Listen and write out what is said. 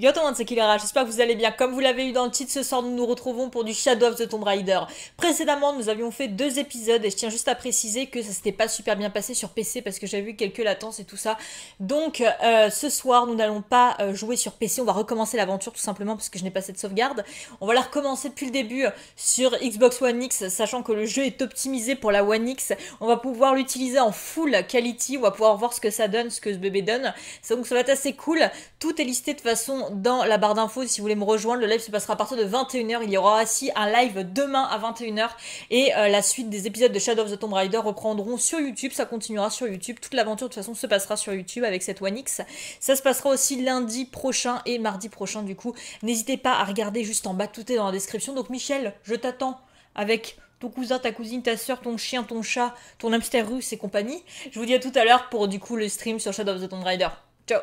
Yo tout le hein, monde, c'est Killera, j'espère que vous allez bien. Comme vous l'avez eu dans le titre, ce soir nous nous retrouvons pour du Shadow of the Tomb Raider. Précédemment, nous avions fait deux épisodes et je tiens juste à préciser que ça s'était pas super bien passé sur PC parce que j'avais eu quelques latences et tout ça. Donc euh, ce soir, nous n'allons pas euh, jouer sur PC, on va recommencer l'aventure tout simplement parce que je n'ai pas cette sauvegarde. On va la recommencer depuis le début euh, sur Xbox One X, sachant que le jeu est optimisé pour la One X. On va pouvoir l'utiliser en full quality, on va pouvoir voir ce que ça donne, ce que ce bébé donne. Donc ça va être assez cool. Tout est listé de façon dans la barre d'infos. Si vous voulez me rejoindre, le live se passera à partir de 21h. Il y aura aussi un live demain à 21h. Et euh, la suite des épisodes de Shadow of the Tomb Raider reprendront sur YouTube. Ça continuera sur YouTube. Toute l'aventure, de toute façon, se passera sur YouTube avec cette One X. Ça se passera aussi lundi prochain et mardi prochain, du coup. N'hésitez pas à regarder juste en bas. Tout est dans la description. Donc, Michel, je t'attends avec ton cousin, ta cousine, ta soeur, ton chien, ton chat, ton hamster russe et compagnie. Je vous dis à tout à l'heure pour du coup le stream sur Shadow of the Tomb Raider. Ciao